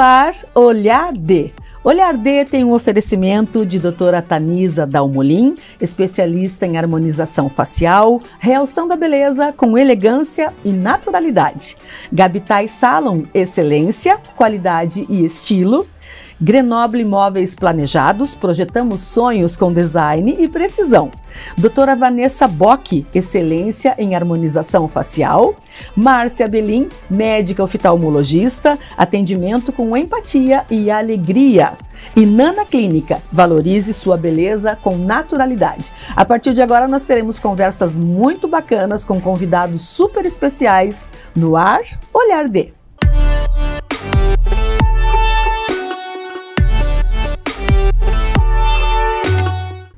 ar, Olhar D. Olhar D tem um oferecimento de doutora Tanisa Dalmolin, especialista em harmonização facial, realçando a beleza com elegância e naturalidade. Gabitai Salon, excelência, qualidade e estilo. Grenoble Imóveis Planejados, projetamos sonhos com design e precisão doutora Vanessa Bock, excelência em harmonização facial, Márcia Belim, médica oftalmologista, atendimento com empatia e alegria. E Nana Clínica, valorize sua beleza com naturalidade. A partir de agora nós teremos conversas muito bacanas com convidados super especiais no ar Olhar D.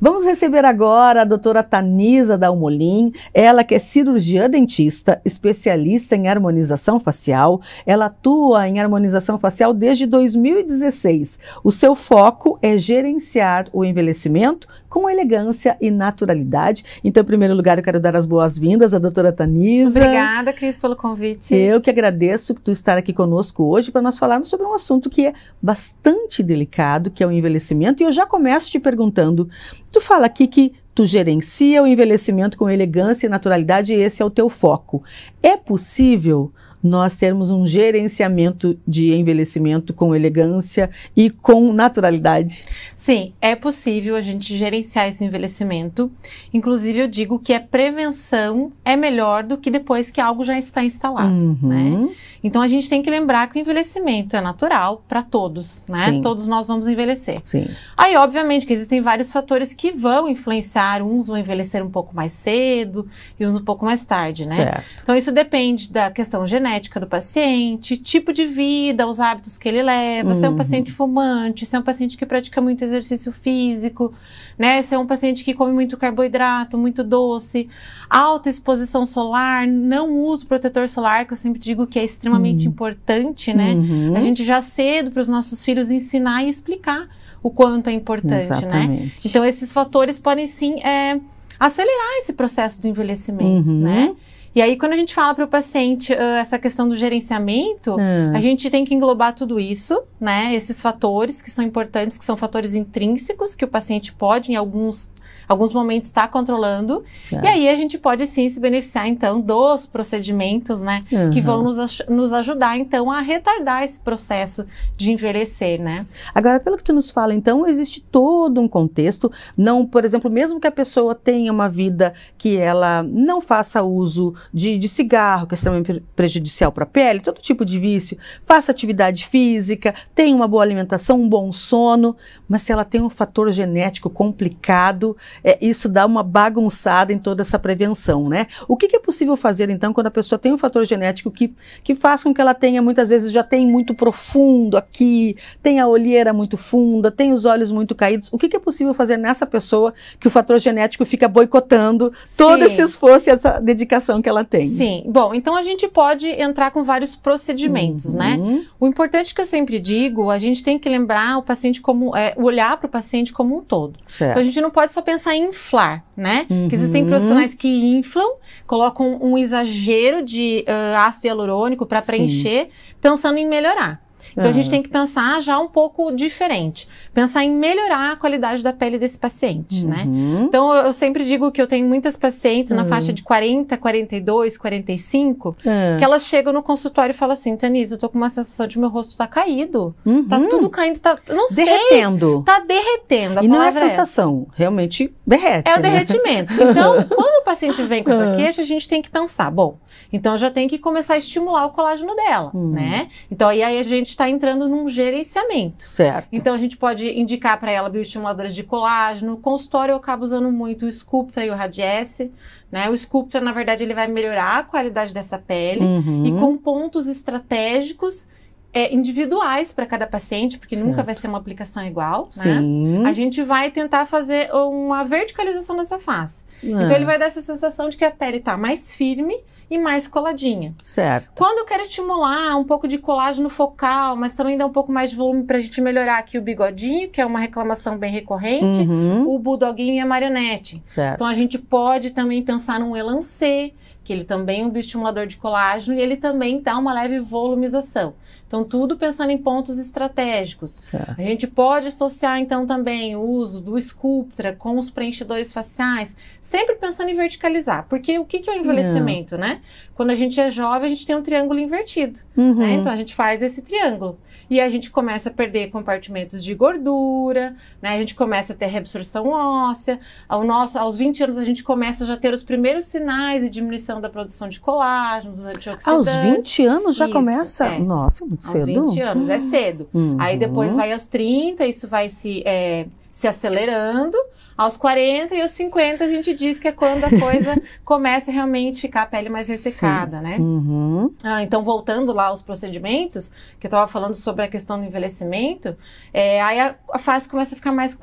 Vamos receber agora a doutora Tanisa Dalmolin, ela que é cirurgiã dentista, especialista em harmonização facial. Ela atua em harmonização facial desde 2016. O seu foco é gerenciar o envelhecimento com elegância e naturalidade. Então, em primeiro lugar, eu quero dar as boas-vindas à doutora Tanisa. Obrigada, Cris, pelo convite. Eu que agradeço que tu estar aqui conosco hoje para nós falarmos sobre um assunto que é bastante delicado, que é o envelhecimento. E eu já começo te perguntando Tu fala aqui que tu gerencia o envelhecimento com elegância e naturalidade e esse é o teu foco. É possível nós termos um gerenciamento de envelhecimento com elegância e com naturalidade? Sim, é possível a gente gerenciar esse envelhecimento. Inclusive, eu digo que a prevenção é melhor do que depois que algo já está instalado. Uhum. Né? Então, a gente tem que lembrar que o envelhecimento é natural para todos, né? Sim. Todos nós vamos envelhecer. Sim. Aí, obviamente, que existem vários fatores que vão influenciar. Uns vão envelhecer um pouco mais cedo e uns um pouco mais tarde, né? Certo. Então, isso depende da questão genética genética do paciente, tipo de vida, os hábitos que ele leva, uhum. se é um uhum. paciente fumante, se é um paciente que pratica muito exercício físico, né? Se é um paciente que come muito carboidrato, muito doce, alta exposição solar, não uso protetor solar, que eu sempre digo que é extremamente uhum. importante, né? Uhum. A gente já cedo para os nossos filhos ensinar e explicar o quanto é importante, né? Exatamente. né? Então esses fatores podem sim é, acelerar esse processo do envelhecimento, uhum. né? E aí, quando a gente fala para o paciente uh, essa questão do gerenciamento, hum. a gente tem que englobar tudo isso, né? Esses fatores que são importantes, que são fatores intrínsecos, que o paciente pode, em alguns alguns momentos está controlando. Certo. E aí a gente pode sim se beneficiar então dos procedimentos, né? Uhum. Que vão nos, nos ajudar então a retardar esse processo de envelhecer, né? Agora, pelo que tu nos fala, então, existe todo um contexto. Não, por exemplo, mesmo que a pessoa tenha uma vida que ela não faça uso de, de cigarro, que é extremamente prejudicial para a pele, todo tipo de vício, faça atividade física, tenha uma boa alimentação, um bom sono, mas se ela tem um fator genético complicado, é, isso dá uma bagunçada em toda essa prevenção, né? O que, que, é possível fazer, então, quando a pessoa tem um fator genético que, que faz com que ela tenha, muitas vezes, já tem muito profundo aqui, tem a olheira muito funda, tem os olhos muito caídos. O que, que é possível fazer nessa pessoa que o fator genético fica boicotando Sim. todo esse esforço e essa dedicação que ela tem? Sim. Bom, então a gente pode entrar com vários procedimentos, né? uhum. né? O importante que eu sempre digo, a gente tem que lembrar o paciente como, é, olhar para o paciente como um todo. Certo. Então a gente não pode só pensar começa a inflar, né? Uhum. Que existem uhum. profissionais que inflam, colocam um exagero de uh, ácido hialurônico para preencher, pensando em melhorar. Então, uhum. a gente tem que pensar já um pouco diferente. Pensar em melhorar a qualidade da pele desse paciente, né? uhum. né? Então, eu, sempre digo que eu tenho muitas pacientes na uhum. faixa de 40, 42, 45, que elas chegam no consultório e falam assim, Tanise, eu tô com uma sensação de meu rosto tá caído. Uhum. Tá tudo caindo, tá... Não sei. Derretendo. Tá derretendo. A e não é, é sensação. É Realmente derrete. É o né? derretimento. Então, quando o paciente vem com essa é. queixa, a gente tem que pensar, bom, então eu já tenho que começar a estimular o colágeno dela, hum. né? Então, aí, aí a gente tá está entrando num gerenciamento. Certo. Então a gente pode indicar para ela bioestimuladores de colágeno. Consultório eu acabo usando muito o Sculptra e o Radiesse. Né? O Sculptra, na verdade, ele vai melhorar a qualidade dessa pele uhum. e com pontos estratégicos é, individuais para cada paciente, porque certo. nunca vai ser uma aplicação igual, né? Sim. né? A gente vai tentar fazer uma verticalização dessa face. Então, é. Então ele vai dar essa sensação de que a pele está mais firme e mais coladinha. Certo. Quando eu quero estimular um pouco de colágeno focal, mas também dar um pouco mais de volume para a gente melhorar aqui o bigodinho, que é uma reclamação bem recorrente, uhum. o bulldoguinho e a marionete. Certo. Então a gente pode também pensar num elancê, que ele também é um bioestimulador de colágeno e ele também dá uma leve volumização. Então, tudo pensando em pontos estratégicos. Certo. A gente pode associar, então, também o uso do Sculptra com os preenchedores faciais, sempre pensando em verticalizar. Porque o que, que é o é. envelhecimento, Não. né? Quando a gente é jovem, a gente tem um triângulo invertido. Uhum. Né? Então, a gente faz esse triângulo. E a gente começa a perder compartimentos de gordura, né? a gente começa a ter reabsorção óssea. Ao nosso, aos 20 anos, a gente começa já ter os primeiros sinais de diminuição da produção de colágeno, dos antioxidantes. Aos 20 anos já Isso, começa? É. Nossa, muito aos cedo. Aos 20 anos, é hum. cedo. Uhum. Aí depois uhum. vai aos 30, isso vai se, é, se acelerando. Aos 40 e aos 50 a gente diz que é quando a coisa começa realmente a ficar a pele mais ressecada, Sim. né? Uhum. Ah, então, voltando lá aos procedimentos, que eu estava falando sobre a questão do envelhecimento, é, aí a, a, face começa a ficar mais,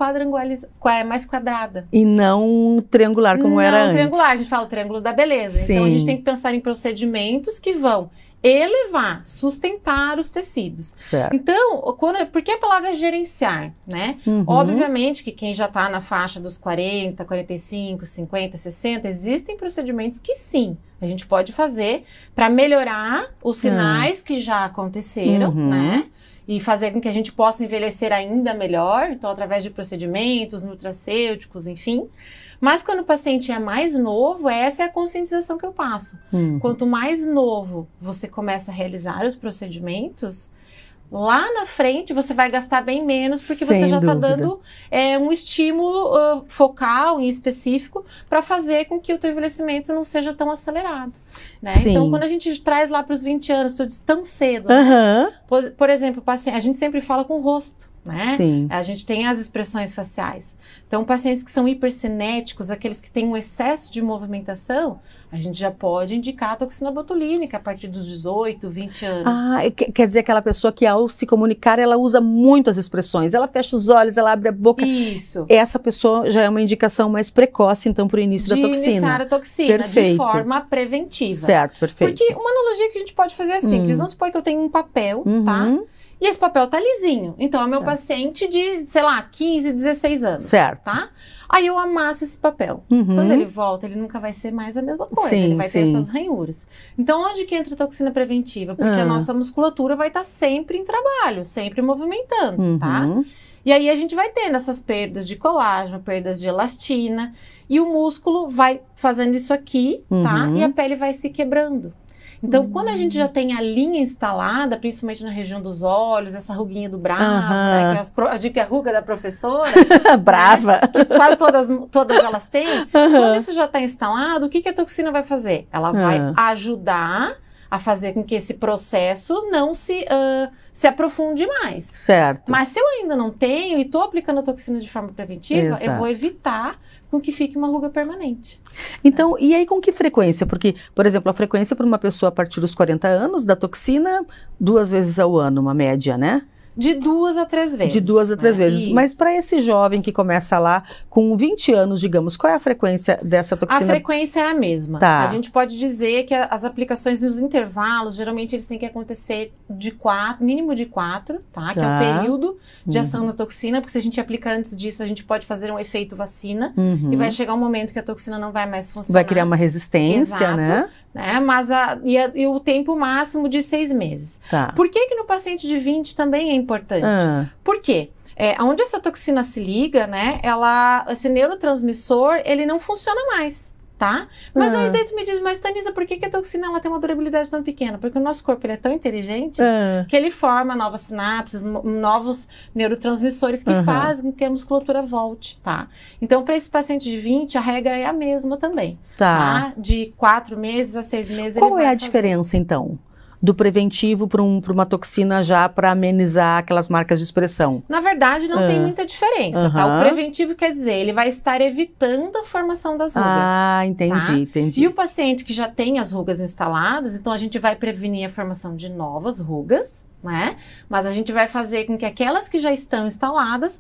é, mais quadrada. E não triangular como não era antes. Não triangular, a gente fala o triângulo da beleza. Sim. Então, a gente tem que pensar em procedimentos que vão elevar, sustentar os tecidos. Certo. Então, quando, por que a palavra gerenciar, né? Uhum. Obviamente que quem já está na faixa dos 40, 45, 50, 60, existem procedimentos que sim, a gente pode fazer para melhorar os ah. sinais uhum. que já aconteceram, uhum. né? E fazer com que a gente possa envelhecer ainda melhor, então através de procedimentos nutracêuticos, enfim. Mas quando o paciente é mais novo, essa é a conscientização que eu passo. Uhum. Quanto mais novo você começa a realizar os procedimentos, lá na frente você vai gastar bem menos porque Sem você já está dando é, um estímulo uh, focal e específico para fazer com que o teu envelhecimento não seja tão acelerado. Né? Então, quando a gente traz lá para os 20 anos, tudo tão cedo, uhum. né? Por exemplo, paciente, a gente sempre fala com o rosto, né? Sim. A gente tem as expressões faciais. Então, pacientes que são hipercinéticos, aqueles que têm um excesso de movimentação, a gente já pode indicar a toxina botulínica a partir dos 18, 20 anos. Ah, quer dizer aquela pessoa que ao se comunicar, ela usa muito as expressões. Ela fecha os olhos, ela abre a boca. Isso. Essa pessoa já é uma indicação mais precoce, então, para o início de da toxina. iniciar a toxina, perfeito. de forma preventiva. Certo, perfeito. Porque uma analogia que a gente pode fazer é simples. Hum. Vamos supor que eu tenho um papel... Hum. Tá? montar. Uhum. E esse papel tá lisinho. Então, é meu certo. Tá. paciente de, sei lá, 15, 16 anos. Certo. Tá? Aí eu amasso esse papel. Uhum. Quando ele volta, ele nunca vai ser mais a mesma coisa. Sim, ele vai sim. ter essas ranhuras. Então, onde que entra a toxina preventiva? Porque a ah. nossa musculatura vai estar tá sempre em trabalho, sempre movimentando, tá? uhum. tá? E aí a gente vai tendo essas perdas de colágeno, perdas de elastina, e o músculo vai fazendo isso aqui, tá? E a uhum. pele vai se quebrando. Então, uhum. quando a gente já tem a linha instalada, principalmente na região dos olhos, essa ruguinha do bravo, uhum. né, que é as, a dica é ruga da professora. Né, Brava. Né, que quase todas, todas elas têm. Uhum. Quando isso já está instalado, o que, que a toxina vai fazer? Ela vai ah. ajudar a fazer com que esse processo não se, uh, se aprofunde mais. Certo. Mas se eu ainda não tenho e estou aplicando a toxina de forma preventiva, Exato. eu vou evitar com que fique uma ruga permanente. Então, é. e aí com que frequência? Porque, por exemplo, a frequência para uma pessoa a partir dos 40 anos da toxina, duas vezes ao ano, uma média, né? De duas a três vezes. De duas a três né? vezes. Isso. Mas para esse jovem que começa lá com 20 anos, digamos, qual é a frequência dessa toxina? A frequência é a mesma. Tá. A gente pode dizer que as aplicações nos intervalos, geralmente eles têm que acontecer de quatro, mínimo de quatro, tá? tá. Que é o tá. período de uhum. ação da toxina, porque se a gente aplica antes disso, a gente pode fazer um efeito vacina uhum. e vai chegar um momento que a toxina não vai mais funcionar. Vai criar uma resistência, Exato, né? né? Mas a, e, a, e, o tempo máximo de seis meses. Tá. Por que que no paciente de 20 também é importante. Ah. Por quê? É, onde essa toxina se liga, né? Ela, esse neurotransmissor, ele não funciona mais tá? Mas aí ah. daí me diz, mas Tanisa, por que, que a toxina ela tem uma durabilidade tão pequena? Porque o nosso corpo ele é tão inteligente ah. que ele forma novas sinapses, novos neurotransmissores que uhum. fazem com que a musculatura volte, tá? Então, para esse paciente de 20, a regra é a mesma também, tá? tá? De quatro meses a seis meses Qual é a fazer. diferença, então? do preventivo para um, uma toxina já para amenizar aquelas marcas de expressão? Na verdade, não uhum. tem ah. muita diferença, uhum. tá? O preventivo quer dizer, ele vai estar evitando a formação das rugas. Ah, entendi, tá? entendi. E o paciente que já tem as rugas instaladas, então a gente vai prevenir a formação de novas rugas, né? Mas a gente vai fazer com que aquelas que já estão instaladas,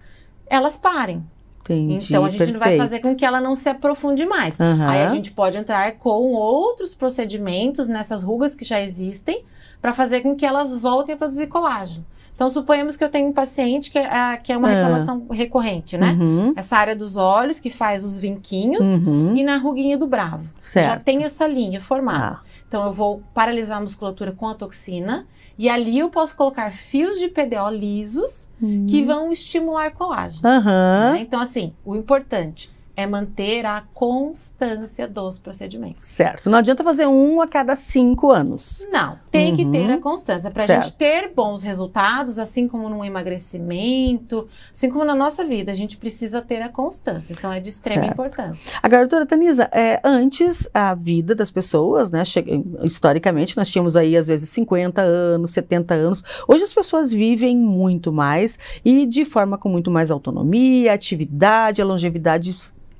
elas parem. Entendi, então a gente perfeito. não vai fazer com que ela não se aprofunde mais. Uhum. Aí a gente pode entrar com outros procedimentos nessas rugas que já existem para fazer com que elas voltem a produzir colágeno. Então suponhamos que eu tenho um paciente que é, que é uma ah. reclamação uhum. recorrente, né? Uhum. Essa área dos olhos que faz os vinquinhos uhum. e na ruguinha do bravo. Certo. Já tem essa linha formada. Ah. Então eu vou paralisar a musculatura com a toxina e ali eu posso colocar fios de PDO lisos uhum. que hum. vão estimular colágeno. Uhum. Né? Então, assim, o importante é manter a constância dos procedimentos. Certo. Não adianta fazer um a cada cinco anos. Não. Tem uhum. que ter uhum. a constância. Para a gente ter bons resultados, assim como no emagrecimento, assim como na nossa vida, a gente precisa ter a constância. Então, é de extrema certo. importância. Agora, doutora Tanisa, é, antes a vida das pessoas, né, historicamente, nós tínhamos aí, às vezes, 50 anos, 70 anos. Hoje as pessoas vivem muito mais e de forma com muito mais autonomia, atividade, a longevidade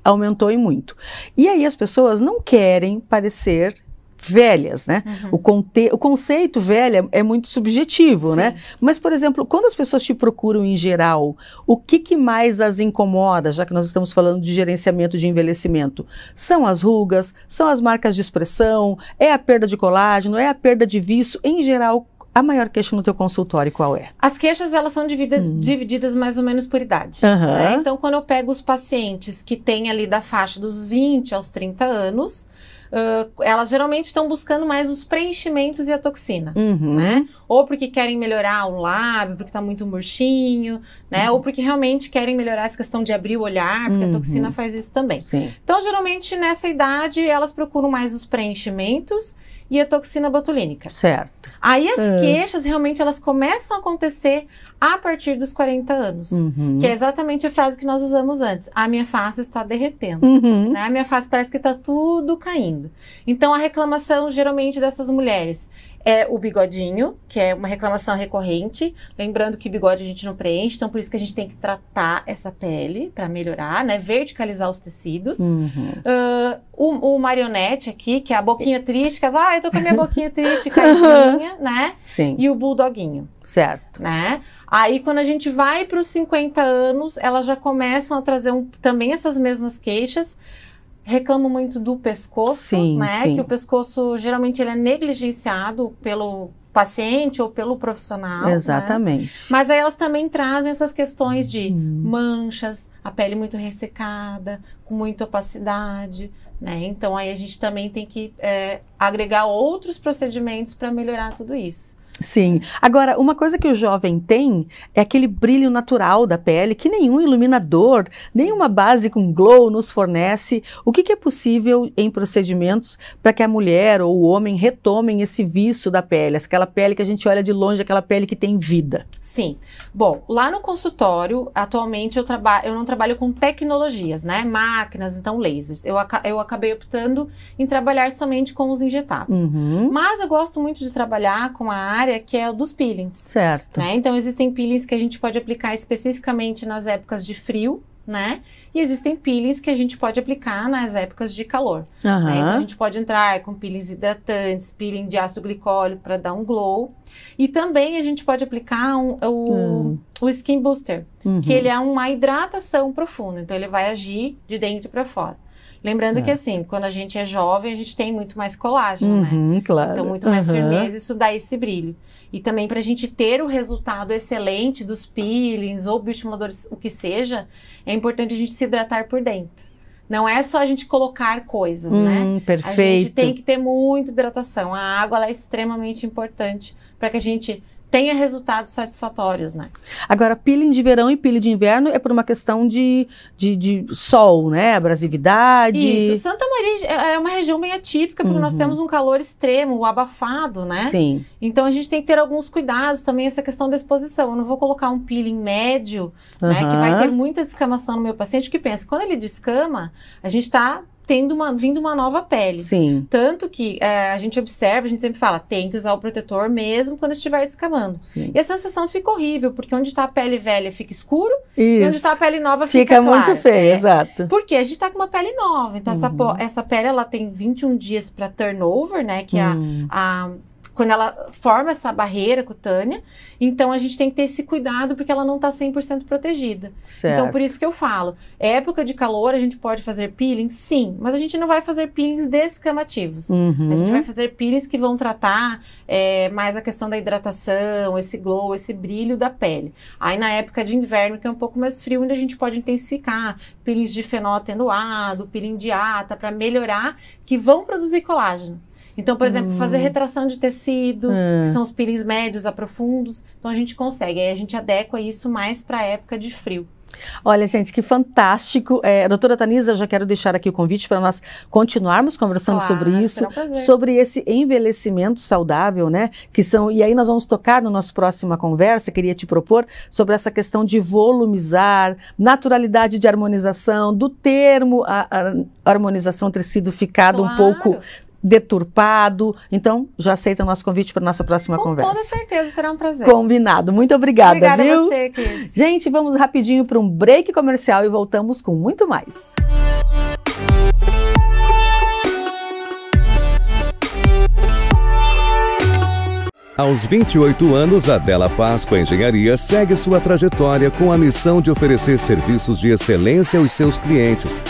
aumentou e muito. E aí as pessoas não querem parecer velhas, né? Uhum. O, conte o conceito velha é muito subjetivo, Sim. né? Mas, por exemplo, quando as pessoas te procuram em geral, o que, que mais as incomoda, já que nós estamos falando de gerenciamento de envelhecimento? São as rugas, são as marcas de expressão, é a perda de colágeno, é a perda de vício. Em geral, a maior queixa no teu consultório qual é? As queixas elas são divida, hum. divididas mais ou menos por idade. Uhum. Né? Então, quando eu pego os pacientes que têm ali da faixa dos 20 aos 30 anos, Uh, elas geralmente estão buscando mais os preenchimentos e a toxina, uhum. né? Ou porque querem melhorar o lábio, porque está muito murchinho, né? Uhum. Ou porque realmente querem melhorar essa questão de abrir o olhar, porque uhum. a toxina faz isso também. Sim. Então, geralmente nessa idade, elas procuram mais os preenchimentos e a toxina botulínica. Certo. Aí as ah. queixas realmente elas começam a acontecer a partir dos 40 anos, uhum. que é exatamente a frase que nós usamos antes. A minha face está derretendo, uhum. né? A minha face parece que está tudo caindo. Então a reclamação geralmente dessas mulheres é o bigodinho, que é uma reclamação recorrente. Lembrando que bigode a gente não preenche, então por isso que a gente tem que tratar essa pele para melhorar, né? Verticalizar os tecidos. Uhum. Uh, o, o, marionete aqui, que é a boquinha é. triste, que é, ah, eu tô com a minha boquinha triste, caidinha, né? Sim. E o bulldoguinho. Certo. Né? Aí, quando a gente vai para os 50 anos, elas já começam a trazer um, também essas mesmas queixas. Reclamam muito do pescoço, sim, né? Sim. Que o pescoço, geralmente, ele é negligenciado pelo paciente ou pelo profissional. Né? Exatamente. Né? Mas aí elas também trazem essas questões de uhum. manchas, a pele muito ressecada, com muita opacidade, né? Então aí a gente também tem que é, agregar outros procedimentos para melhorar tudo isso. Sim. Agora, uma coisa que o jovem tem é aquele brilho natural da pele que nenhum iluminador, nenhuma base com glow nos fornece. O que, que é possível em procedimentos para que a mulher ou o homem retomem esse vício da pele, aquela pele que a gente olha de longe, aquela pele que tem vida? Sim. Bom, lá no consultório, atualmente eu eu não trabalho com tecnologias, né? Máquinas, então lasers. Eu, eu acabei optando em trabalhar somente com os injetáveis. Uhum. Mas eu gosto muito de trabalhar com a área área, que é o dos peelings. Certo. Né? Então, existem peelings que a gente pode aplicar especificamente nas épocas de frio, né? E existem peelings que a gente pode aplicar nas épocas de calor. Uhum. Né? Então a gente pode entrar com peelings hidratantes, peeling de ácido glicólico para dar um glow. E também a gente pode aplicar um, o, hum. o Skin Booster, uhum. que ele é uma hidratação profunda. Então ele vai agir de dentro para fora. Lembrando é. que, assim, quando a gente é jovem, a gente tem muito mais colágeno, né? uhum, né? Claro. Então, muito mais uhum. firmeza, isso dá esse brilho. E também para a gente ter o resultado excelente dos peelings ou bioestimuladores, o que seja, é importante a gente se hidratar por dentro. Não é só a gente colocar coisas, né? hum, né? Perfeito. A gente tem que ter muita hidratação. A água é extremamente importante para que a gente tenha resultados satisfatórios, né? Agora, peeling de verão e peeling de inverno é por uma questão de, de, de sol, né? Abrasividade. Isso. Santa Maria é, é uma região bem atípica, porque uhum. nós temos um calor extremo, abafado, né? Sim. Então, a gente tem que ter alguns cuidados também, essa questão da exposição. Eu não vou colocar um peeling médio, uhum. né? Que vai ter muita descamação no meu paciente, que pensa, quando ele descama, a gente está tendo uma, vindo uma nova pele. Sim. Tanto que é, a gente observa, a gente sempre fala, tem que usar o protetor mesmo quando estiver escamando. Sim. E a sensação fica horrível, porque onde está a pele velha fica escuro Isso. e onde está a pele nova fica, fica muito claro, feio, né? exato. Porque a gente está com uma pele nova, então uhum. essa, essa pele ela tem 21 dias para turnover, né, que uhum. a, hum. a quando ela forma essa barreira cutânea, então a gente tem que ter esse cuidado porque ela não está 100% protegida. Então, certo. Então, por isso que eu falo, época de calor a gente pode fazer peeling? Sim, mas a gente não vai fazer peelings descamativos. Uhum. A gente uhum. vai fazer peelings que vão tratar é, mais a questão da hidratação, esse glow, esse brilho da pele. Aí na época de inverno, que é um pouco mais frio, ainda a gente pode intensificar peelings de fenol atenuado, peeling de ata, para melhorar, que vão produzir colágeno. Então, por exemplo, hum. fazer retração de tecido, é. que são os peelings médios a profundos. Então, a gente consegue. Aí a gente adequa isso mais para a época de frio. Olha, gente, que fantástico. É, doutora Tanisa, eu já quero deixar aqui o convite para nós continuarmos conversando claro, sobre isso, sobre esse envelhecimento saudável, né? Que são, e aí nós vamos tocar na nossa próxima conversa, queria te propor, sobre essa questão de volumizar, naturalidade de harmonização, do termo a, a harmonização ter sido ficado claro. um pouco deturpado. Então, já aceita o nosso convite para nossa próxima Com conversa. Com toda certeza, será um prazer. Combinado. Muito obrigada, obrigada viu? Obrigada a você, Cris. Gente, vamos rapidinho para um break comercial e voltamos com muito mais. Aos 28 anos, Adela Páscoa Engenharia segue sua trajetória com a missão de oferecer serviços de excelência aos seus clientes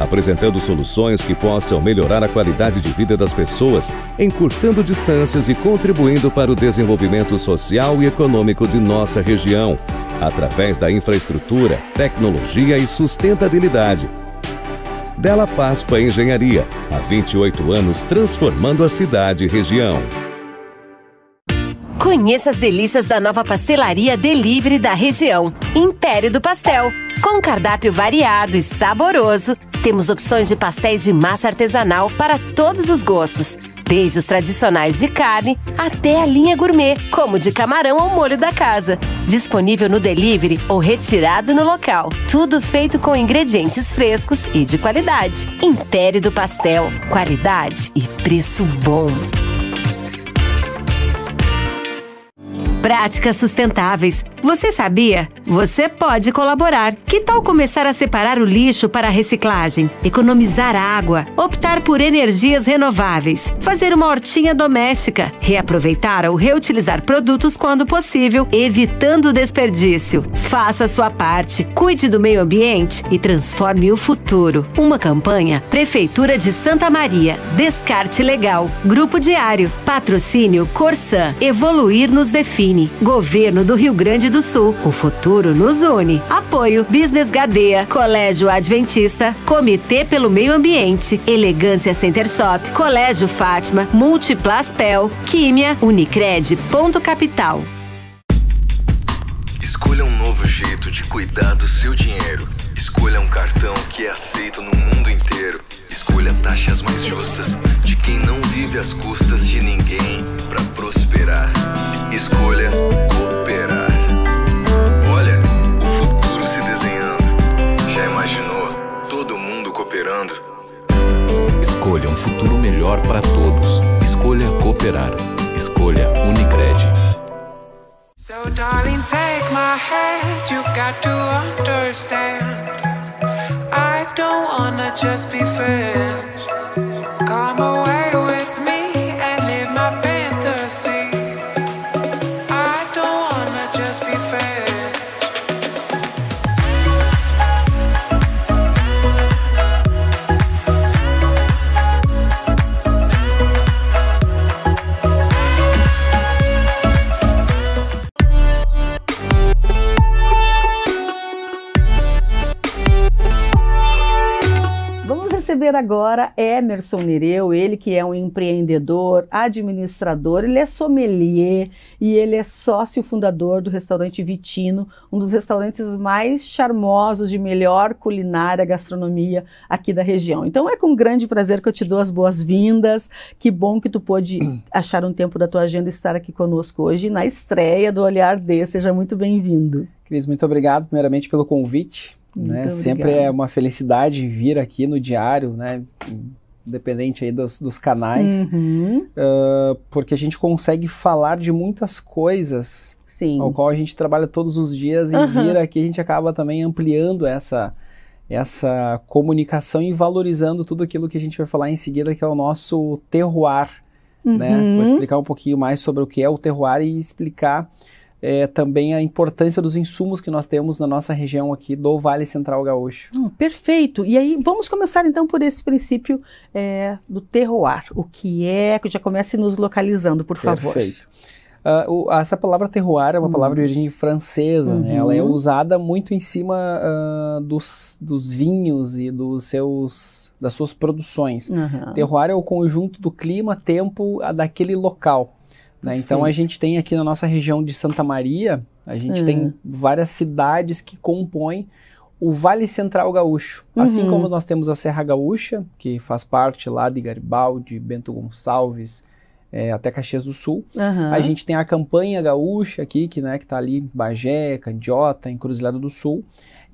apresentando soluções que possam melhorar a qualidade de vida das pessoas, encurtando distâncias e contribuindo para o desenvolvimento social e econômico de nossa região, através da infraestrutura, tecnologia e sustentabilidade. Della Páscoa Engenharia, há 28 anos transformando a cidade e região. Conheça as delícias da nova pastelaria Delivery da região, Império do Pastel. Com cardápio variado e saboroso, temos opções de pastéis de massa artesanal para todos os gostos, desde os tradicionais de carne até a linha gourmet, como de camarão ao molho da casa. Disponível no delivery ou retirado no local. Tudo feito com ingredientes frescos e de qualidade. Império do Pastel, qualidade e preço bom. Práticas sustentáveis você sabia? Você pode colaborar. Que tal começar a separar o lixo para a reciclagem, economizar água, optar por energias renováveis, fazer uma hortinha doméstica, reaproveitar ou reutilizar produtos quando possível, evitando o desperdício? Faça a sua parte, cuide do meio ambiente e transforme o futuro. Uma campanha Prefeitura de Santa Maria. Descarte legal. Grupo Diário. Patrocínio Corsan. Evoluir nos define. Governo do Rio Grande Grande do Sul. O futuro nos une. Apoio Business Gadeia, Colégio Adventista, Comitê pelo Meio Ambiente, Elegância Center Shop, Colégio Fátima, Multiplaspel, Químia, Unicred, Ponto Capital. Escolha um novo jeito de cuidar do seu dinheiro. Escolha um cartão que é aceito no mundo inteiro. Escolha taxas mais justas de quem não vive às custas de ninguém para prosperar. Escolha cooperar. um futuro melhor para todos. Escolha cooperar. Escolha Unicred. So darling, take my hand. You got to understand. I don't wanna just be friends. agora é Emerson Nereu, ele que é um empreendedor, administrador, ele é sommelier e ele é sócio fundador do restaurante Vitino, um dos restaurantes mais charmosos de melhor culinária, gastronomia aqui da região. Então é com grande prazer que eu te dou as boas-vindas. Que bom que tu pôde achar um tempo da tua agenda e estar aqui conosco hoje na estreia do Olhar D. Seja muito bem-vindo. Cris, muito obrigado primeiramente pelo convite. Né? Sempre é uma felicidade vir aqui no diário, né? Independente aí dos, dos canais, uhum. uh, porque a gente consegue falar de muitas coisas Sim. ao qual a gente trabalha todos os dias e uhum. vir aqui a gente acaba também ampliando essa, essa comunicação e valorizando tudo aquilo que a gente vai falar em seguida, que é o nosso terroir. Uhum. Né? Vou uhum. explicar um pouquinho mais sobre o que é o terroir e explicar é, também a importância dos insumos que nós temos na nossa região aqui do Vale Central Gaúcho. Hum, perfeito. E aí vamos começar então por esse princípio é, do terroir. O que é? Que já comece nos localizando, por favor. Perfeito. Uh, essa palavra terroir é uma uhum. palavra de origem francesa, uhum. né? ela é uhum. usada muito em cima uh, dos, dos, vinhos e dos seus, das suas produções. Uhum. Terroir é o conjunto do clima, tempo ah, daquele local. Né? Então a gente tem aqui na nossa região de Santa Maria, a gente uhum. tem várias cidades que compõem o Vale Central Gaúcho. Assim uhum. Assim como nós temos a Serra Gaúcha, que faz parte lá de Garibaldi, Bento Gonçalves, é, até Caxias do Sul. Uhum. A gente tem a campanha gaúcha aqui, que né, está ali Bagé, Candiota, Encruzilhada do Sul.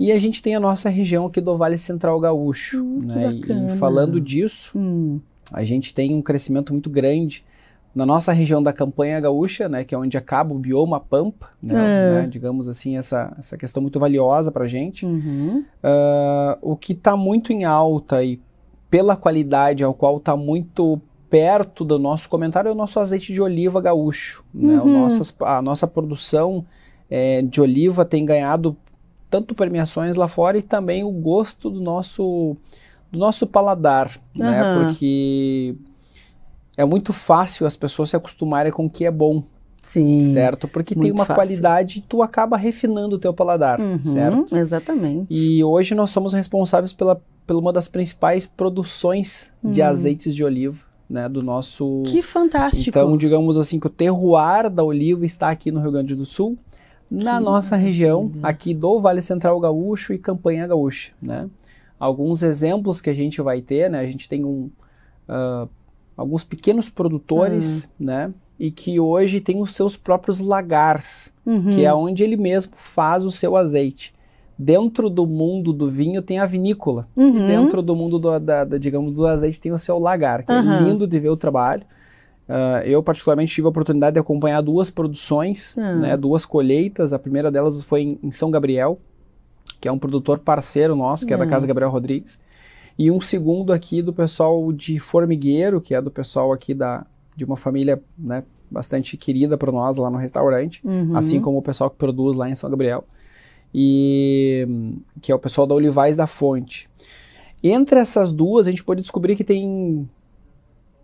E a gente tem a nossa região aqui do Vale Central Gaúcho. Hum, né? e, e, falando disso, hum. a gente tem um crescimento muito grande na nossa região da campanha gaúcha, né, que é onde acaba o bioma pampa, né, é. né, digamos assim, essa, essa questão muito valiosa para a gente. Uhum. Uh, o que está muito em alta e pela qualidade ao qual está muito perto do nosso comentário é o nosso azeite de oliva gaúcho. Né, uhum. nossas, a nossa produção é, de oliva tem ganhado tanto premiações lá fora e também o gosto do nosso, do nosso paladar, uhum. né, porque é muito fácil as pessoas se acostumarem com o que é bom. Sim. Certo? Porque tem uma fácil. qualidade e tu acaba refinando o teu paladar, uhum, certo? Exatamente. E hoje nós somos responsáveis pela, pela uma das principais produções uhum. de azeites de oliva, né, do nosso... Que fantástico! Então, digamos assim, que o terroir da oliva está aqui no Rio Grande do Sul, na que nossa maravilha. região, aqui do Vale Central Gaúcho e Campanha Gaúcha, né? Alguns exemplos que a gente vai ter, né, a gente tem um... Uh, alguns pequenos produtores, uhum. né? E que hoje tem os seus próprios lagares, uhum. que é uhum. onde ele mesmo faz o seu azeite. Dentro do mundo do vinho tem a vinícola. Uhum. E dentro do mundo do, da, da, digamos, do azeite tem o seu lagar, que é lindo de ver o trabalho. Uh, eu, particularmente, tive a oportunidade de acompanhar duas produções, ah. né, duas colheitas. A primeira delas foi em, em São Gabriel, que é um produtor parceiro nosso, que é da hum. Casa Gabriel Rodrigues e um segundo aqui do pessoal de Formigueiro, que é do pessoal aqui da, de uma família né, bastante querida para nós lá no restaurante, uhum. assim como o pessoal que produz lá em São Gabriel, e que é o pessoal da Olivais da Fonte. Entre essas duas, a gente pôde descobrir que tem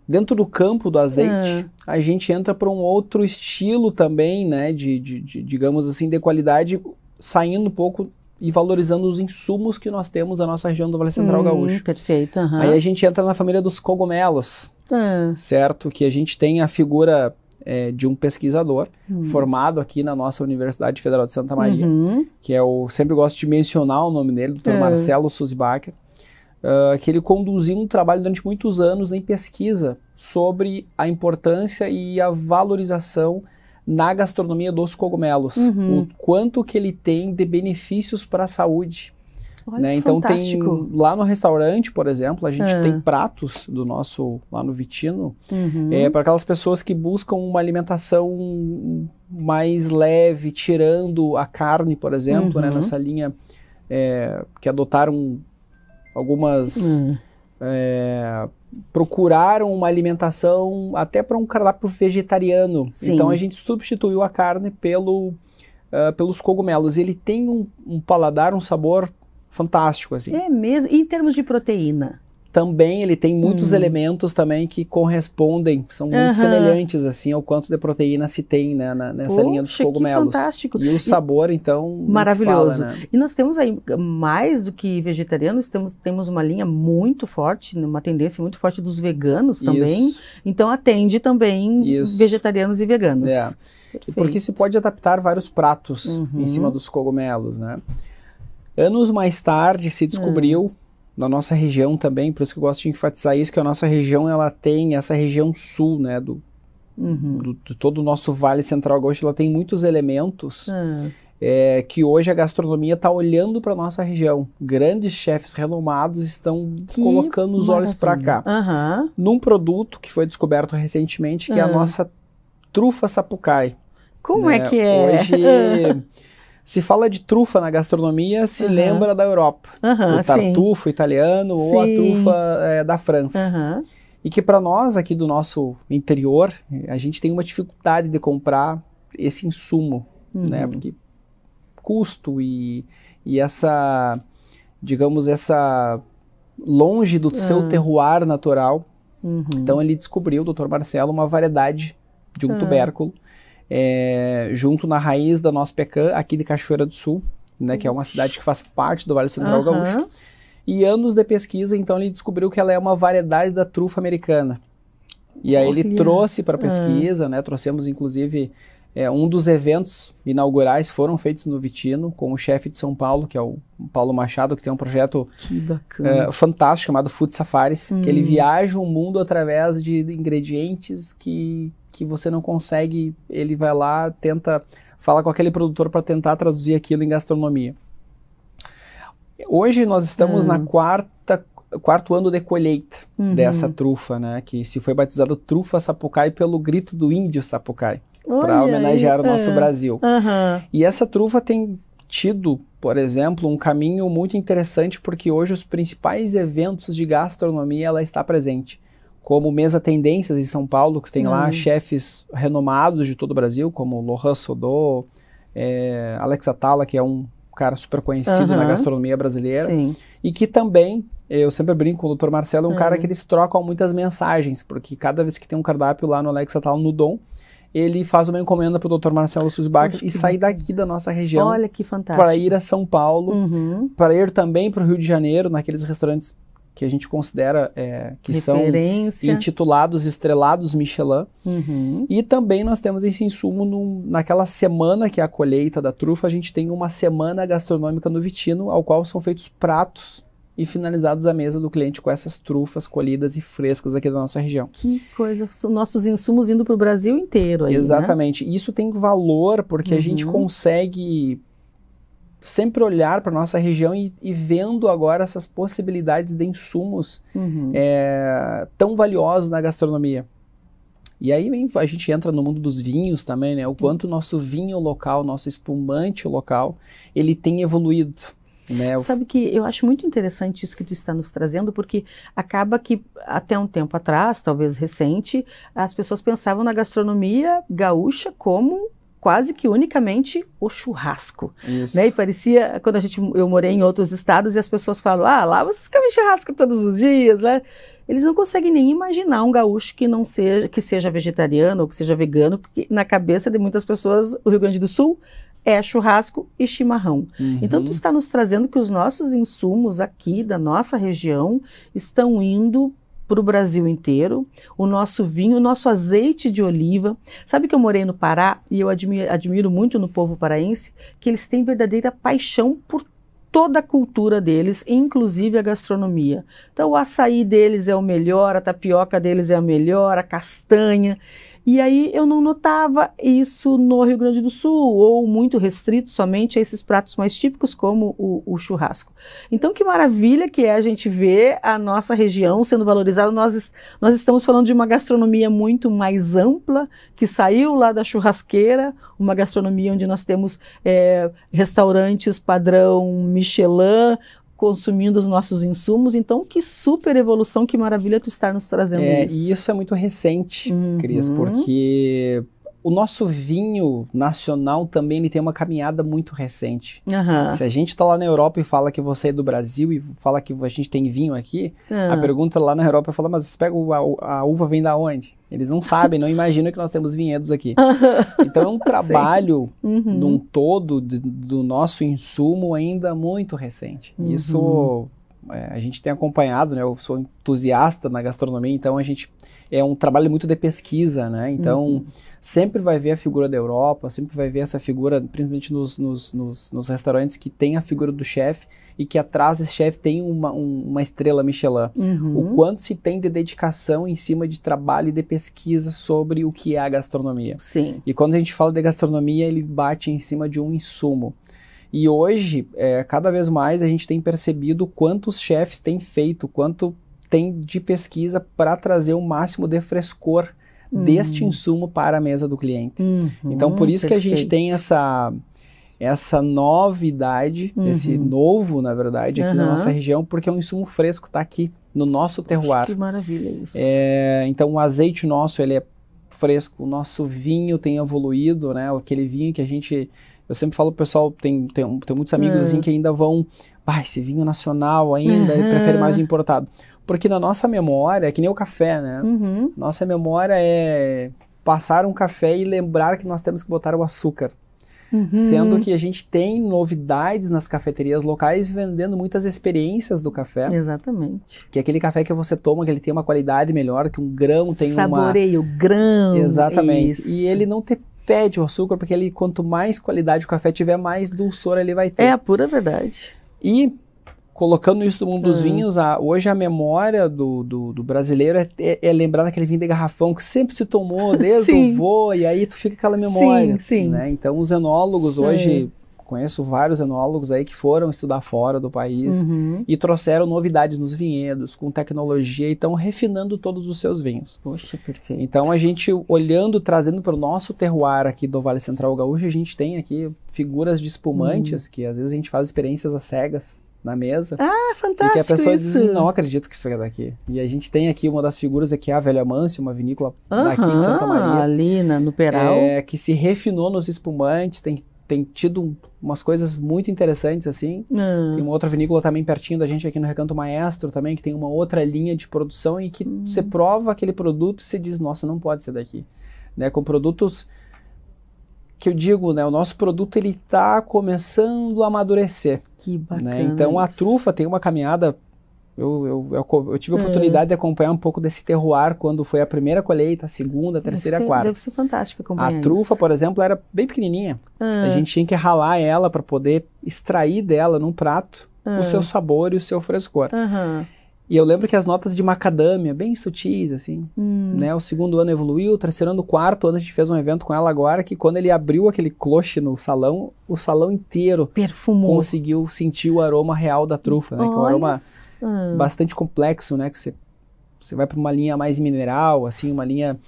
dentro do campo do azeite, ah. a gente entra para um outro estilo também, né? De, de, de, digamos assim, de qualidade, saindo um pouco e valorizando os insumos que nós temos na nossa região do Vale Central hum, Gaúcho. Perfeito. Uhum. Aí a gente entra na família dos cogumelos, ah. certo? Que a gente tem a figura é, de um pesquisador hum. formado aqui na nossa Universidade Federal de Santa Maria, uhum. que é o sempre gosto de mencionar o nome dele, Dr. É. Marcelo Susbacher, uh, ah, que ele conduziu um trabalho durante muitos anos em pesquisa sobre a importância e a valorização na gastronomia dos cogumelos, uhum. o quanto que ele tem de benefícios para a saúde. Olha, né? Então fantástico. tem lá no restaurante, por exemplo, a gente tem ah. pratos do nosso lá no Vitino uhum. é, para aquelas pessoas que buscam uma alimentação mais leve, tirando a carne, por exemplo, né? uhum. né? nessa linha é, que adotaram algumas uhum. é, procuraram uma alimentação até para um cardápio vegetariano. Sim. Então a gente substituiu a carne pelo, uh, pelos cogumelos. Ele tem um, um, paladar, um sabor fantástico assim. É mesmo. E em termos de proteína? também ele tem muitos hum. elementos também que correspondem, são muito uhum. semelhantes assim ao quanto de proteína se tem né, na, nessa Poxa, linha dos cogumelos. fantástico. E o sabor e, então maravilhoso. Fala, né? E nós temos aí mais do que vegetarianos, temos temos uma linha muito forte, uma tendência muito forte dos veganos também. Isso. Então atende também Isso. vegetarianos e veganos. É. Porque se pode adaptar vários pratos uhum. em cima dos cogumelos, né? Anos mais tarde se descobriu na nossa região também, por isso que eu gosto de enfatizar isso, que a nossa região ela tem essa região sul, né, do, uhum. do, do todo o nosso Vale Central Gaúcho, ela tem muitos elementos uhum. é, que hoje a gastronomia está olhando para nossa região. Grandes chefes renomados estão que colocando os olhos para cá. Uhum. Num produto que foi descoberto recentemente, que é a ah. nossa trufa sapucai. Como é né? é que é? Hoje se fala de trufa na gastronomia, se uhum. lembra da Europa. Uhum, o tartufo sim. italiano sim. ou a trufa é, da França. Uhum. E que para nós aqui do nosso interior, a gente tem uma dificuldade de comprar esse insumo, né? Uhum. Porque custo e, e essa, digamos, essa longe do seu ah. terroir natural. Uhum. Então ele descobriu, o doutor Marcelo, uma variedade de um ah. tubérculo é, junto na raiz da nossa pecan, aqui de Cachoeira do Sul, né, que é uma cidade que faz parte do Vale Central uhum. Gaúcho. E anos de pesquisa, então ele descobriu que ela é uma variedade da trufa americana. E aí ele trouxe para ah. pesquisa, uhum. né? Trouxemos inclusive é, um dos eventos inaugurais foram feitos no Vitino com o chefe de São Paulo, que é o Paulo Machado, que tem um projeto é, fantástico chamado Food Safaris, que ele hum. viaja o mundo através de ingredientes que que você não consegue, ele vai lá, tenta falar com aquele produtor para tentar traduzir aquilo em gastronomia. Hoje nós estamos hum. na ah. quarta quarto ano de colheita uhum. dessa trufa, né? Que se foi batizado trufa sapucai pelo grito do índio sapucai, para homenagear aí. o nosso é. Brasil. Uhum. E essa trufa tem tido, por exemplo, um caminho muito interessante porque hoje os principais eventos de gastronomia ela está presente como Mesa Tendências em São Paulo, que tem uhum. lá chefes renomados de todo o Brasil, como Lohan Sodô, é, Alex Atala, que é um cara super conhecido uhum. na gastronomia brasileira, Sim. e que também, eu sempre brinco, o Dr. Marcelo é um uhum. cara que eles trocam muitas mensagens, porque cada vez que tem um cardápio lá no Alex Atala, no Dom, ele faz uma encomenda para o Dr. Marcelo Susbach e sai daqui da nossa região. Olha que fantástico. Para ir a São Paulo, uhum. para ir também para o Rio de Janeiro, naqueles restaurantes que a gente considera é, que são intitulados, estrelados Michelin. Uhum. E também nós temos esse insumo naquela semana que é a colheita da trufa, a gente tem uma semana gastronômica no Vitino, ao qual são feitos pratos e finalizados à mesa do cliente com essas trufas colhidas e frescas aqui da nossa região. Que coisa! Nossos insumos indo para o Brasil inteiro aí, né? Exatamente. Né? Isso tem valor porque uhum. a gente uhum. consegue sempre olhar para nossa região e, e, vendo agora essas possibilidades de insumos uhum. é, tão valiosos na gastronomia. E aí a gente entra no mundo dos vinhos também, né? O quanto o nosso vinho local, nosso espumante local, ele tem evoluído. Né? Sabe que eu acho muito interessante isso que tu está nos trazendo, porque acaba que até um tempo atrás, talvez recente, as pessoas pensavam na gastronomia gaúcha como quase que unicamente o churrasco. Isso. Né? E parecia, quando a gente, eu morei em outros estados e as pessoas falam, ah, lá vocês comem churrasco todos os dias, né? Eles não conseguem nem imaginar um gaúcho que não seja, que seja vegetariano ou que seja vegano, porque na cabeça de muitas pessoas, o Rio Grande do Sul é churrasco e chimarrão. Uhum. Então, tu está nos trazendo que os nossos insumos aqui da nossa região estão indo para o Brasil inteiro, o nosso vinho, o nosso azeite de oliva. Sabe que eu morei no Pará e eu admiro, admiro muito no povo paraense que eles têm verdadeira paixão por toda a cultura deles, inclusive a gastronomia. Então, o açaí deles é o melhor, a tapioca deles é a melhor, a castanha. E aí eu não notava isso no Rio Grande do Sul, ou muito restrito somente a esses pratos mais típicos, como o, o churrasco. Então, que maravilha que é a gente ver a nossa região sendo valorizada. Nós, nós estamos falando de uma gastronomia muito mais ampla, que saiu lá da churrasqueira, uma gastronomia onde nós temos é, restaurantes padrão Michelin, consumindo os nossos insumos. Então, que super evolução, que maravilha tu estar nos trazendo é, isso. E isso é muito recente, uhum. Cris, porque o nosso vinho nacional também ele tem uma caminhada muito recente. Uhum. Se a gente está lá na Europa e fala que você é do Brasil e fala que a gente tem vinho aqui, uhum. a ah. pergunta lá na Europa é falar, mas pega a, a, uva vem da onde? Eles não sabem, não imaginam que nós temos vinhedos aqui. Então é um trabalho uhum. num todo de, do nosso insumo ainda muito recente. Uhum. Isso é, a gente tem acompanhado, né? Eu sou entusiasta na gastronomia, então a gente é um trabalho muito de pesquisa, né? Então uhum. sempre vai ver a figura da Europa, sempre vai ver essa figura, principalmente nos, nos, nos, nos restaurantes que tem a figura do chefe e que atrás esse chefe tem uma, um, uma estrela Michelin. Uhum. O quanto se tem de dedicação em cima de trabalho e de pesquisa sobre o que é a gastronomia. Sim. E quando a gente fala de gastronomia, ele bate em cima de um insumo. E hoje, é, cada vez mais, a gente tem percebido quantos chefes têm feito, quanto tem de pesquisa para trazer o máximo de frescor uhum. deste insumo para a mesa do cliente. Uhum, então, por isso perfeito. que a gente tem essa essa novidade, uhum. esse novo, na verdade, aqui uhum. na nossa região, porque é um insumo fresco, está aqui no nosso terroir. que maravilha isso. É, então o azeite nosso, ele é fresco, o nosso vinho tem evoluído, né? Aquele vinho que a gente eu sempre falo pro pessoal, tem, tem, tem muitos amigos uhum. assim é. que ainda vão, ah, esse vinho nacional ainda, uhum. prefere mais o importado. Porque na nossa memória, é que nem o café, né? Uhum. Nossa memória é passar um café e lembrar que nós temos que botar o açúcar. Uhum. Sendo que a gente tem novidades nas cafeterias locais vendendo muitas experiências do café. Exatamente. Que é aquele café que você toma, que ele tem uma qualidade melhor, que um grão tem Saboreio, uma. Saboreio, grão. Exatamente. Isso. E ele não te pede o açúcar, porque ele, quanto mais qualidade o café tiver, mais dulçor ele vai ter. É a pura verdade. E colocando isso do mundo dos uhum. vinhos, a, hoje a memória do, do, do brasileiro é, é, é, lembrar daquele vinho de garrafão que sempre se tomou desde o vô, e aí tu fica aquela memória. Sim, sim. Né? Então os enólogos é. hoje, é. conheço vários enólogos aí que foram estudar fora do país uhum. e trouxeram novidades nos vinhedos, com tecnologia, e estão refinando todos os seus vinhos. Poxa, perfeito. Então a gente, olhando, trazendo para o nosso terroir aqui do Vale Central Gaúcho, a gente tem aqui figuras de espumantes, uhum. que às vezes a gente faz experiências às cegas, na mesa. Ah, fantástico. E que a pessoa isso. diz: Não acredito que isso é daqui. E a gente tem aqui uma das figuras, que é a Velha Amância, uma vinícola uhum, daqui de Santa Maria. Ali na, no Peral. É, que se refinou nos espumantes, tem, tem tido umas coisas muito interessantes assim. Uhum. Tem uma outra vinícola também pertinho da gente aqui no Recanto Maestro também, que tem uma outra linha de produção e que uhum. você prova aquele produto e você diz: Nossa, não pode ser daqui. Né, com produtos que eu digo, né, o nosso produto ele está começando a amadurecer. Que bacana. Né? Então a trufa tem uma caminhada. Eu, eu, eu, eu tive a é. oportunidade é. de acompanhar um pouco desse terroir quando foi a primeira colheita, a segunda, a terceira, deve ser, a quarta. Deve ser fantástico acompanhar. A trufa, isso. por exemplo, era bem pequenininha. A ah. gente tinha que ralar ela para poder extrair dela num prato o ah. seu sabor e o seu frescor. Aham. Uhum. E eu lembro que as notas de macadâmia, bem sutis, assim, hum. né? O segundo ano evoluiu, o terceiro ano, o quarto ano, a gente fez um evento com ela agora, que quando ele abriu aquele cloche no salão, o salão inteiro Perfumou. conseguiu sentir o aroma real da trufa, né? Olha que é um aroma hum. bastante complexo, né? Que você, você vai para uma linha mais mineral, assim, uma linha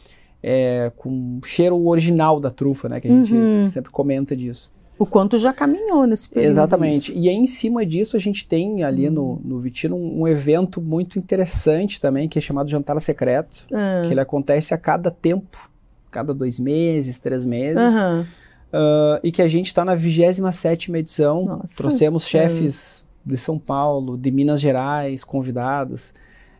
é, com cheiro original da trufa, né? Que a gente uhum. sempre comenta disso o quanto já caminhou nesse período. Exatamente. E E em cima disso, a gente tem ali no, uhum. no Vitino um, um evento muito interessante também, que é chamado Jantar Secreto, uhum. que ele acontece a cada tempo, cada dois meses, três meses. Uhum. Uh, e que a gente está na 27 edição. Nossa, Trouxemos é. chefes de São Paulo, de Minas Gerais, convidados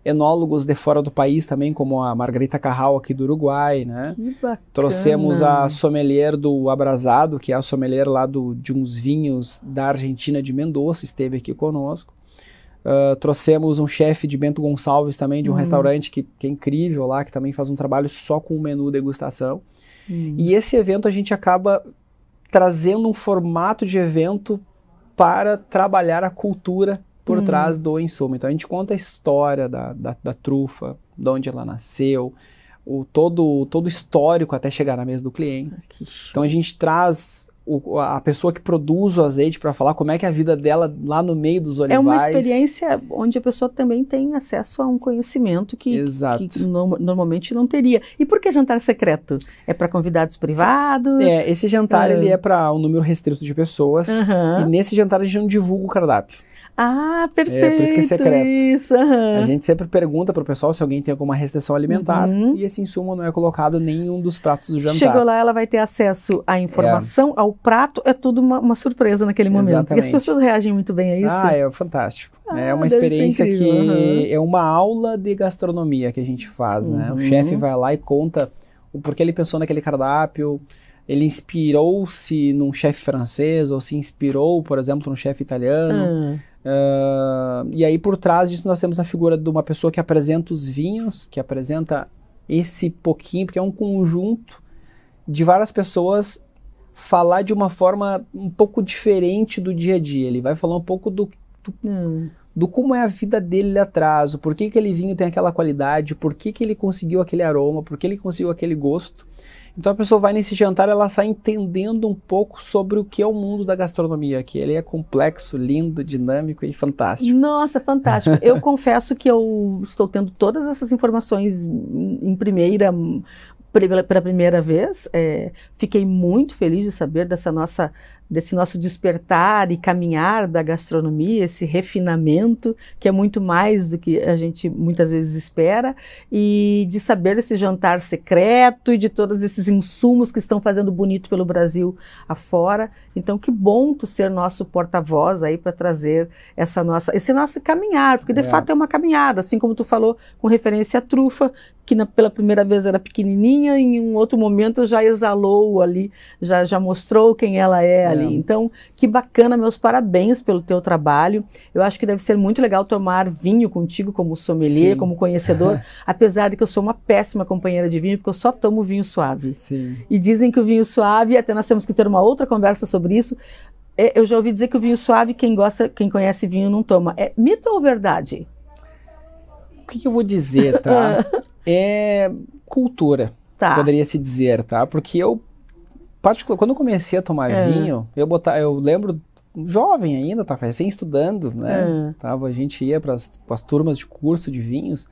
enólogos de fora do país também, como a Margarita Carral aqui do Uruguai, né? Que bacana. Trouxemos a sommelier do Abrasado, que é a sommelier lá do, de uns vinhos da Argentina de Mendoza, esteve aqui conosco. Uh, trouxemos um chefe de Bento Gonçalves também, de um uhum. restaurante que, que é incrível lá, que também faz um trabalho só com o menu degustação. Uhum. E esse evento a gente acaba trazendo um formato de evento para trabalhar a cultura por hum. trás do insumo. Então a gente conta a história da, da, da trufa, de onde ela nasceu, o todo todo histórico até chegar na mesa do cliente. Ah, então a gente traz o, a pessoa que produz o azeite para falar como é que é a vida dela lá no meio dos olivais. É uma experiência onde a pessoa também tem acesso a um conhecimento que, Exato. que no, normalmente não teria. E por que jantar secreto? É para convidados privados? É, esse jantar uhum. ele é para um número restrito de pessoas. Uhum. E nesse jantar a gente não divulga o cardápio. Ah, perfeito. É por isso que é secreto. Isso, uhum. A gente sempre pergunta pro pessoal se alguém tem alguma restrição alimentar uhum. e esse insumo não é colocado em nenhum dos pratos do jantar. Chegou lá, ela vai ter acesso à informação, é. ao prato, é tudo uma, uma surpresa naquele Exatamente. momento. E as pessoas reagem muito bem a isso. Ah, é fantástico. É ah, é uma experiência que uhum. é uma aula de gastronomia que a gente faz, né? O uhum. chefe vai lá e conta o porquê ele pensou naquele cardápio, ele inspirou-se num chefe francês ou se inspirou, por exemplo, num chefe italiano. Ah. Uh, e aí, por trás disso, nós temos a figura de uma pessoa que apresenta os vinhos, que apresenta esse pouquinho, porque é um conjunto de várias pessoas falar de uma forma um pouco diferente do dia a dia. Ele vai falar um pouco do, do, hum. do como é a vida dele atrás, o porquê que aquele vinho tem aquela qualidade, por que ele conseguiu aquele aroma, por que ele conseguiu aquele gosto. Então a pessoa vai nesse jantar, ela sai entendendo um pouco sobre o que é o mundo da gastronomia, que ele é complexo, lindo, dinâmico e fantástico. Nossa, fantástico. eu confesso que eu estou tendo todas essas informações em primeira pela primeira vez, é, fiquei muito feliz de saber dessa nossa desse nosso despertar e caminhar da gastronomia, esse refinamento, que é muito mais do que a gente muitas vezes espera, e de saber desse jantar secreto e de todos esses insumos que estão fazendo bonito pelo Brasil afora. Então, que bom tu ser nosso porta-voz aí para trazer essa nossa, esse nosso caminhar, porque de é. fato é uma caminhada, assim como tu falou com referência à trufa, que na, pela primeira vez era pequenininha, em um outro momento já exalou ali, já, já mostrou quem ela é, é. ali então, que bacana, meus parabéns pelo teu trabalho. Eu acho que deve ser muito legal tomar vinho contigo como sommelier, Sim. como conhecedor, apesar de que eu sou uma péssima companheira de vinho, porque eu só tomo vinho suave. Sim. E dizem que o vinho suave, até nós temos que ter uma outra conversa sobre isso, é, eu já ouvi dizer que o vinho suave, quem gosta, quem conhece vinho não toma. É mito ou verdade? O que, que eu vou dizer, tá? é cultura, tá. poderia se dizer, tá? Porque eu particular, quando eu comecei a tomar é. vinho, eu botar, eu lembro jovem ainda, tá recém estudando, né? É. Tava, a gente ia para as turmas de curso de vinhos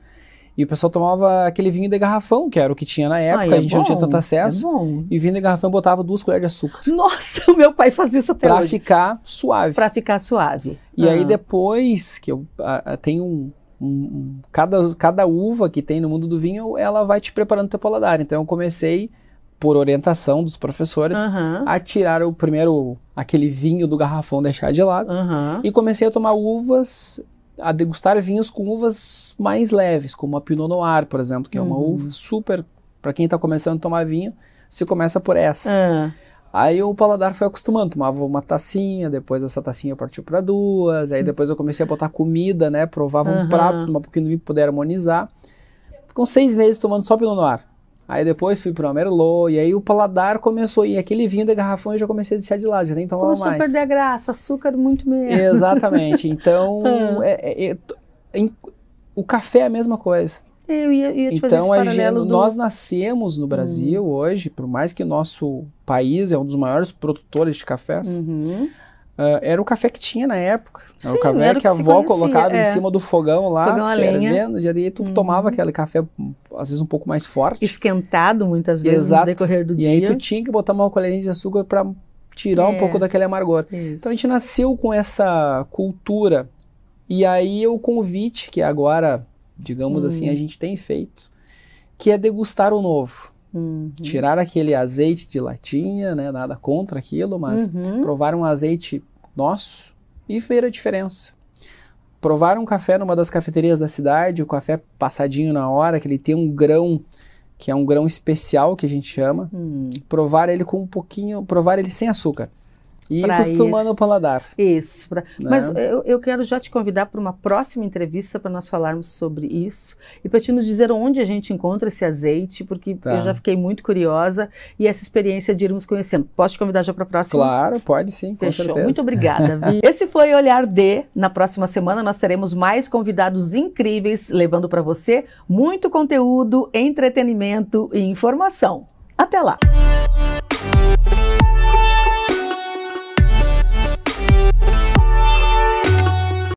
e o pessoal tomava aquele vinho de garrafão, que era o que tinha na época, a é gente não tinha tanto acesso. É e vinho de garrafão botava duas colheres de açúcar. Nossa, o meu pai fazia isso até pra hoje. ficar suave. Para ficar suave. E aí ah. depois que eu a, a, tenho um, um, cada, cada uva que tem no mundo do vinho, ela vai te preparando o teu paladar. Então eu comecei por orientação dos professores, uhum. a tirar o primeiro, aquele vinho do garrafão, deixar de lado. Uhum. E comecei a tomar uvas, a degustar vinhos com uvas mais leves, como a Pinot Noir, por exemplo, que é uma uva uhum. super. Para quem está começando a tomar vinho, se começa por essa. É. Aí o paladar foi acostumando, tomava uma tacinha, depois essa tacinha partiu para duas, aí hum. depois eu comecei a botar comida, né? Provava uhum. um prato, uma pouquinho vinho poder harmonizar. Ficou seis meses tomando só Pinot Noir. Aí depois fui pro Merlot, e aí o paladar começou, e aquele vinho da garrafão eu já comecei a deixar de lado, já nem tomava Começou mais. Começou a perder a graça, açúcar muito menos. Exatamente, então ah. é, é, é em, o café é a mesma coisa. Eu ia, ia te então, fazer esse gente, do... nós nascemos no Brasil uhum. hoje, por mais que nosso país é um dos maiores produtores de cafés, uhum. Uh, era o café que tinha na época. Sim, era o café era que, que a avó colocava é. em cima do fogão lá, fogão fervendo, e aí tu tomava uhum. aquele café, às vezes um pouco mais forte. Esquentado muitas vezes Exato. no decorrer do e dia. E aí tu tinha que botar uma colherinha de açúcar para tirar é. um pouco daquele amargor. Isso. Então a gente nasceu com essa cultura. E aí o convite que agora, digamos assim, a hum. gente tem feito, que é degustar o novo. Uhum. Tirar aquele azeite de latinha, né? Nada contra aquilo, mas uhum. provar um azeite nosso e ver a diferença. Provar um café numa das cafeterias da cidade, o café passadinho na hora, que ele tem um grão que é um grão especial que a gente chama. Uhum. Provar ele com um pouquinho, provar ele sem açúcar. E acostumando o paladar. Isso. Pra... Né? Mas eu, eu quero já te convidar para uma próxima entrevista para nós falarmos sobre isso e para te nos dizer onde a gente encontra esse azeite, porque tá. eu já fiquei muito curiosa e essa experiência de irmos conhecendo. Posso te convidar já para a próxima? Claro, pode sim, com Fechou. certeza. Muito obrigada. Vi. esse foi Olhar D. Na próxima semana nós teremos mais convidados incríveis levando para você muito conteúdo, entretenimento e informação. Até lá!